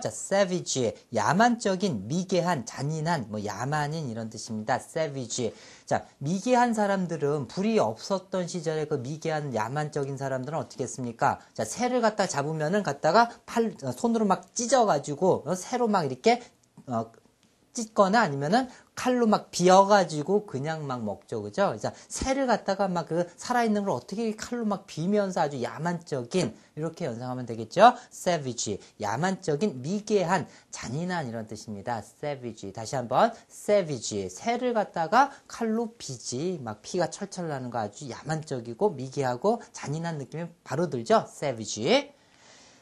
자, savage, 야만적인, 미개한, 잔인한, 뭐 야만인 이런 뜻입니다. savage. 자, 미개한 사람들은 불이 없었던 시절에 그 미개한 야만적인 사람들은 어떻게 했습니까? 자, 새를 갖다 잡으면은 갖다가 팔 손으로 막 찢어 가지고 어, 새로 막 이렇게 어, 찢거나 아니면은 칼로 막 비어가지고 그냥 막 먹죠, 그죠? 그래서 새를 갖다가 막 그 살아있는 걸 어떻게 칼로 막 비면서 아주 야만적인 이렇게 연상하면 되겠죠? savage, 야만적인 미개한 잔인한 이런 뜻입니다. savage, 다시 한번 savage, 새를 갖다가 칼로 비지 막 피가 철철 나는 거 아주 야만적이고 미개하고 잔인한 느낌이 바로 들죠? savage.